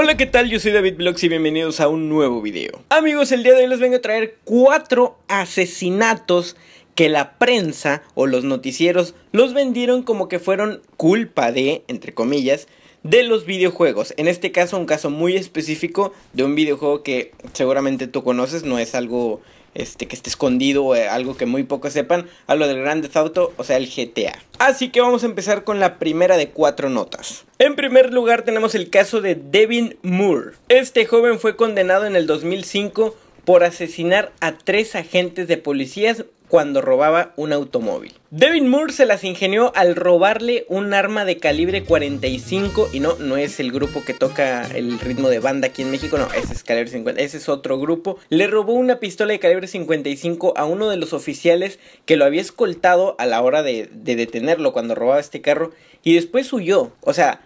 Hola, ¿qué tal? Yo soy David y bienvenidos a un nuevo video. Amigos, el día de hoy les vengo a traer cuatro asesinatos que la prensa o los noticieros los vendieron como que fueron culpa de, entre comillas, de los videojuegos. En este caso, un caso muy específico de un videojuego que seguramente tú conoces, no es algo este, que esté escondido o eh, algo que muy pocos sepan. Hablo del grandes Theft Auto, o sea, el GTA. Así que vamos a empezar con la primera de cuatro notas. En primer lugar tenemos el caso de Devin Moore. Este joven fue condenado en el 2005 por asesinar a tres agentes de policías cuando robaba un automóvil. Devin Moore se las ingenió al robarle un arma de calibre 45 y no, no es el grupo que toca el ritmo de banda aquí en México, no, ese es calibre 50, ese es otro grupo. Le robó una pistola de calibre 55 a uno de los oficiales que lo había escoltado a la hora de, de detenerlo cuando robaba este carro y después huyó, o sea,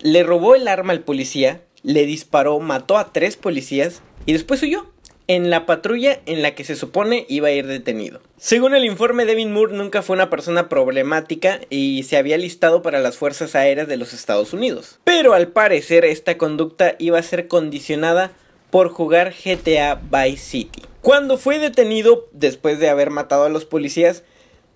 le robó el arma al policía, le disparó, mató a tres policías y después huyó en la patrulla en la que se supone iba a ir detenido. Según el informe, Devin Moore nunca fue una persona problemática y se había listado para las Fuerzas Aéreas de los Estados Unidos. Pero al parecer esta conducta iba a ser condicionada por jugar GTA Vice City. Cuando fue detenido después de haber matado a los policías,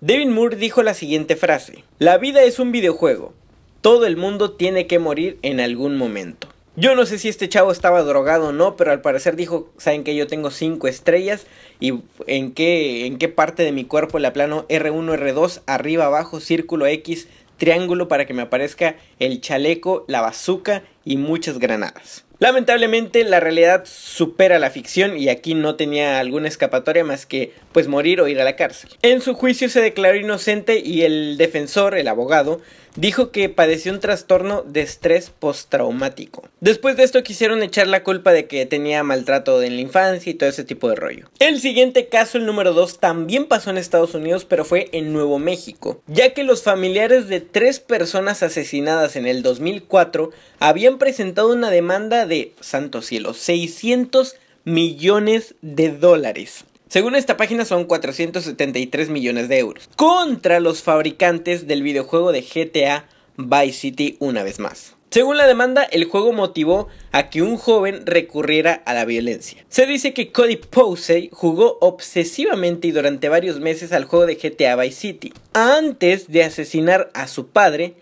Devin Moore dijo la siguiente frase, La vida es un videojuego, todo el mundo tiene que morir en algún momento. Yo no sé si este chavo estaba drogado o no, pero al parecer dijo, saben que yo tengo cinco estrellas y en qué, en qué parte de mi cuerpo la plano R1, R2, arriba, abajo, círculo X, triángulo para que me aparezca el chaleco, la bazuca y muchas granadas. Lamentablemente la realidad supera la ficción y aquí no tenía alguna escapatoria más que pues morir o ir a la cárcel. En su juicio se declaró inocente y el defensor, el abogado, dijo que padeció un trastorno de estrés postraumático. Después de esto quisieron echar la culpa de que tenía maltrato en la infancia y todo ese tipo de rollo. El siguiente caso, el número 2, también pasó en Estados Unidos, pero fue en Nuevo México, ya que los familiares de tres personas asesinadas en el 2004 habían presentado una demanda de, santo cielo, 600 millones de dólares. Según esta página son 473 millones de euros. Contra los fabricantes del videojuego de GTA Vice City una vez más. Según la demanda, el juego motivó a que un joven recurriera a la violencia. Se dice que Cody Posey jugó obsesivamente y durante varios meses al juego de GTA Vice City, antes de asesinar a su padre,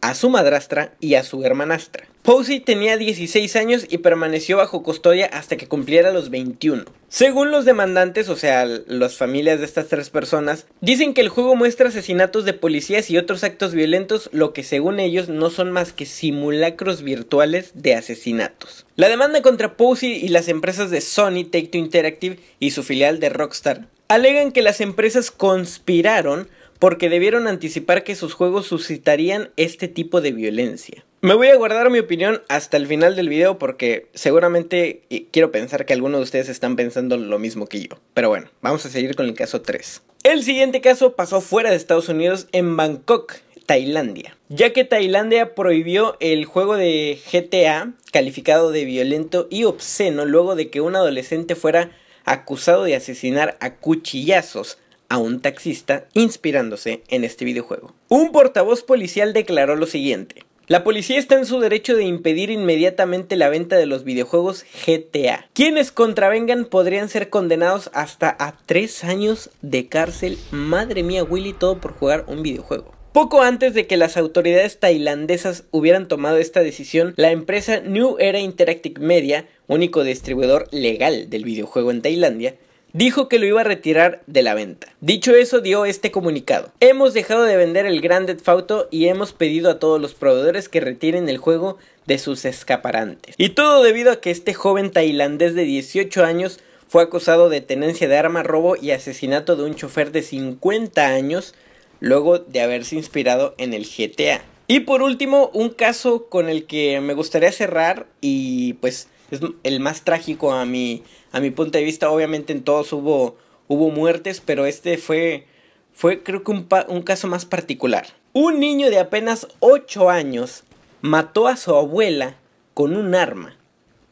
a su madrastra y a su hermanastra. Posey tenía 16 años y permaneció bajo custodia hasta que cumpliera los 21. Según los demandantes, o sea, las familias de estas tres personas, dicen que el juego muestra asesinatos de policías y otros actos violentos, lo que según ellos no son más que simulacros virtuales de asesinatos. La demanda contra Posey y las empresas de Sony, Take Two Interactive y su filial de Rockstar alegan que las empresas conspiraron porque debieron anticipar que sus juegos suscitarían este tipo de violencia. Me voy a guardar mi opinión hasta el final del video porque seguramente quiero pensar que algunos de ustedes están pensando lo mismo que yo. Pero bueno, vamos a seguir con el caso 3. El siguiente caso pasó fuera de Estados Unidos en Bangkok, Tailandia, ya que Tailandia prohibió el juego de GTA calificado de violento y obsceno luego de que un adolescente fuera acusado de asesinar a cuchillazos a un taxista inspirándose en este videojuego. Un portavoz policial declaró lo siguiente. La policía está en su derecho de impedir inmediatamente la venta de los videojuegos GTA. Quienes contravengan podrían ser condenados hasta a 3 años de cárcel. Madre mía, Willy, todo por jugar un videojuego. Poco antes de que las autoridades tailandesas hubieran tomado esta decisión, la empresa New Era Interactive Media, único distribuidor legal del videojuego en Tailandia, dijo que lo iba a retirar de la venta. Dicho eso, dio este comunicado. Hemos dejado de vender el Grand Theft Auto y hemos pedido a todos los proveedores que retiren el juego de sus escaparantes. Y todo debido a que este joven tailandés de 18 años fue acusado de tenencia de arma, robo y asesinato de un chofer de 50 años luego de haberse inspirado en el GTA. Y por último, un caso con el que me gustaría cerrar y pues es el más trágico a mi, a mi punto de vista. Obviamente en todos hubo, hubo muertes, pero este fue, fue creo que un, caso más particular. Un niño de apenas 8 años mató a su abuela con un arma,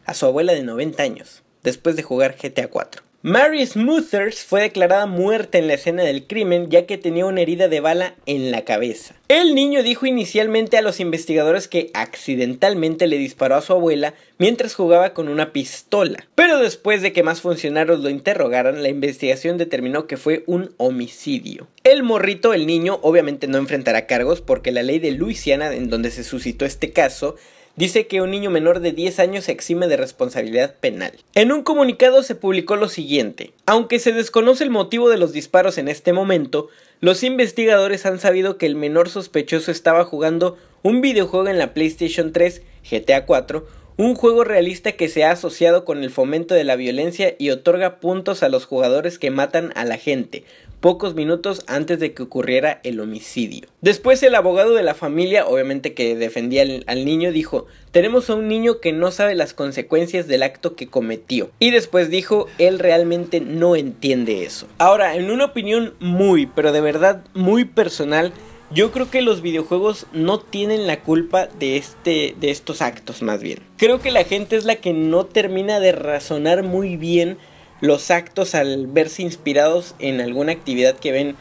a su abuela de 90 años, después de jugar GTA 4. Mary Smoothers fue declarada muerta en la escena del crimen ya que tenía una herida de bala en la cabeza. El niño dijo inicialmente a los investigadores que accidentalmente le disparó a su abuela mientras jugaba con una pistola, pero después de que más funcionarios lo interrogaran, la investigación determinó que fue un homicidio. El morrito, el niño, obviamente no enfrentará cargos porque la ley de Luisiana, en donde se suscitó este caso, dice que un niño menor de 10 años se exime de responsabilidad penal. En un comunicado se publicó lo siguiente. Aunque se desconoce el motivo de los disparos en este momento, los investigadores han sabido que el menor sospechoso estaba jugando un videojuego en la PlayStation 3, GTA 4, un juego realista que se ha asociado con el fomento de la violencia y otorga puntos a los jugadores que matan a la gente, pocos minutos antes de que ocurriera el homicidio. Después el abogado de la familia, obviamente que defendía al, niño, dijo, tenemos a un niño que no sabe las consecuencias del acto que cometió. Y después dijo, él realmente no entiende eso. Ahora, en una opinión muy, pero de verdad muy personal, yo creo que los videojuegos no tienen la culpa de, este, de estos actos más bien. Creo que la gente es la que no termina de razonar muy bien los actos al verse inspirados en alguna actividad que ven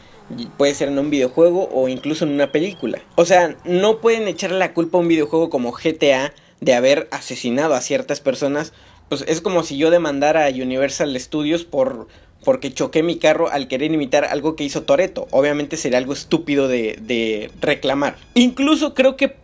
puede ser en un videojuego o incluso en una película. O sea, no pueden echarle la culpa a un videojuego como GTA de haber asesinado a ciertas personas. Pues es como si yo demandara a Universal Studios por porque choqué mi carro al querer imitar algo que hizo Toreto. Obviamente sería algo estúpido de, reclamar. Incluso creo que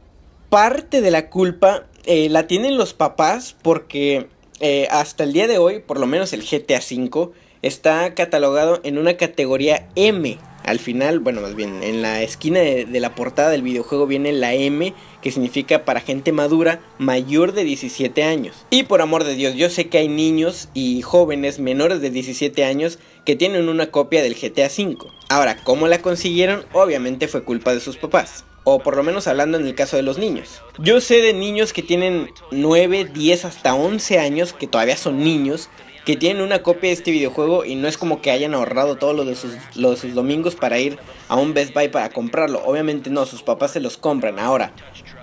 parte de la culpa eh, la tienen los papás porque eh, hasta el día de hoy, por lo menos el GTA V, está catalogado en una categoría M al final, bueno, más bien en la esquina de, la portada del videojuego viene la M, que significa para gente madura mayor de 17 años. Y por amor de Dios, yo sé que hay niños y jóvenes menores de 17 años que tienen una copia del GTA V. Ahora, ¿cómo la consiguieron? Obviamente fue culpa de sus papás. O por lo menos hablando en el caso de los niños. Yo sé de niños que tienen 9, 10, hasta 11 años, que todavía son niños, que tienen una copia de este videojuego y no es como que hayan ahorrado todos los de sus, sus domingos para ir a un Best Buy para comprarlo. Obviamente no, sus papás se los compran ahora.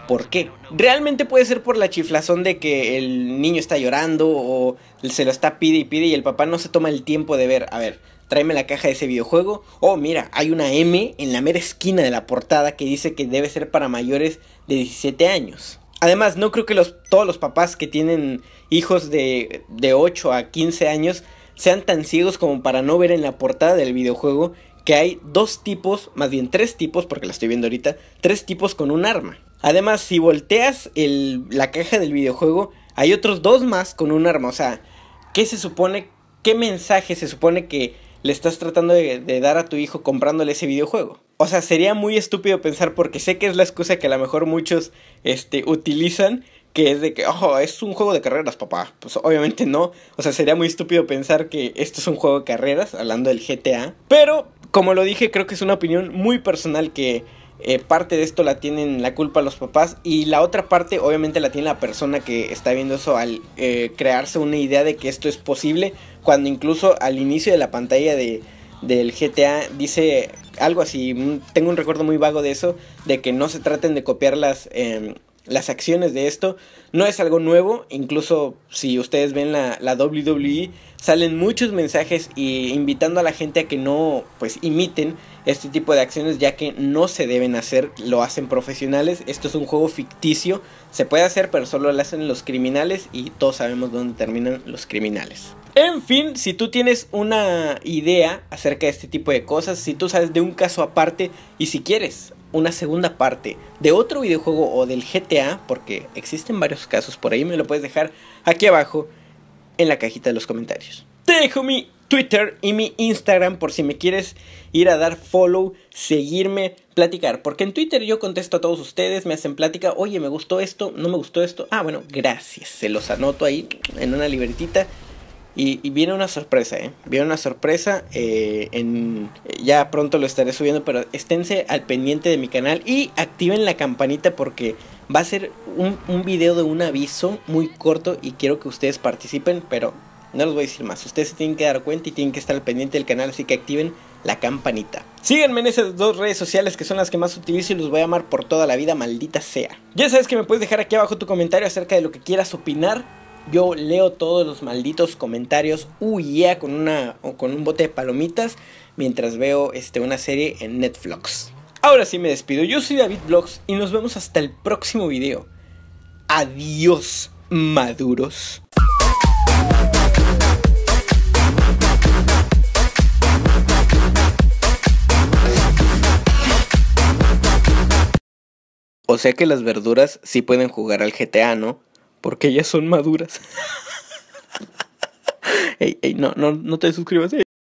¿Por qué? Realmente puede ser por la chiflazón de que el niño está llorando o se lo está pide y pide y el papá no se toma el tiempo de ver. A ver, tráeme la caja de ese videojuego. Oh, mira, hay una M en la mera esquina de la portada que dice que debe ser para mayores de 17 años. Además, no creo que los, todos los papás que tienen hijos de, 8 a 15 años sean tan ciegos como para no ver en la portada del videojuego que hay dos tipos, más bien tres tipos, porque la estoy viendo ahorita, tres tipos con un arma. Además, si volteas la caja del videojuego, hay otros dos más con un arma. O sea, ¿qué se supone, qué mensaje se supone que le estás tratando de dar a tu hijo comprándole ese videojuego? o sea, sería muy estúpido pensar, porque sé que es la excusa que a lo mejor muchos este, utilizan, que es de que, oh, es un juego de carreras, papá. Pues obviamente no. O sea, sería muy estúpido pensar que esto es un juego de carreras, hablando del GTA. Pero, como lo dije, creo que es una opinión muy personal que eh, parte de esto la tienen la culpa los papás y la otra parte obviamente la tiene la persona que está viendo eso al eh, crearse una idea de que esto es posible, cuando incluso al inicio de la pantalla de del GTA dice algo así, tengo un recuerdo muy vago de eso, de que no se traten de copiar las, em, las acciones de esto, no es algo nuevo, incluso si ustedes ven la, la, WWE, salen muchos mensajes y invitando a la gente a que no pues imiten este tipo de acciones ya que no se deben hacer, lo hacen profesionales, esto es un juego ficticio, se puede hacer pero solo lo hacen los criminales y todos sabemos dónde terminan los criminales. En fin, si tú tienes una idea acerca de este tipo de cosas, si tú sabes de un caso aparte y si quieres una segunda parte de otro videojuego o del GTA, porque existen varios casos por ahí, me lo puedes dejar aquí abajo en la cajita de los comentarios. Te dejo mi Twitter y mi Instagram por si me quieres ir a dar follow, seguirme, platicar. Porque en Twitter yo contesto a todos ustedes, me hacen plática, oye, me gustó esto, no me gustó esto. Ah, bueno, gracias. Se los anoto ahí en una libretita. Y, viene una sorpresa, ¿eh? Viene una sorpresa. Eh, en, ya pronto lo estaré subiendo, pero esténse al pendiente de mi canal y activen la campanita porque va a ser un, un video de un aviso muy corto y quiero que ustedes participen, pero no les voy a decir más. Ustedes se tienen que dar cuenta y tienen que estar al pendiente del canal, así que activen la campanita. Síganme en esas dos redes sociales que son las que más utilizo y los voy a amar por toda la vida, maldita sea. Ya sabes que me puedes dejar aquí abajo tu comentario acerca de lo que quieras opinar. Yo leo todos los malditos comentarios, uy, con, una, con un bote de palomitas mientras veo este, una serie en Netflix. Ahora sí me despido, yo soy David Vlogs y nos vemos hasta el próximo video. Adiós, maduros. O sea que las verduras sí pueden jugar al GTA, ¿no? Porque ellas son maduras. ey, ey, no, no, no te suscribas.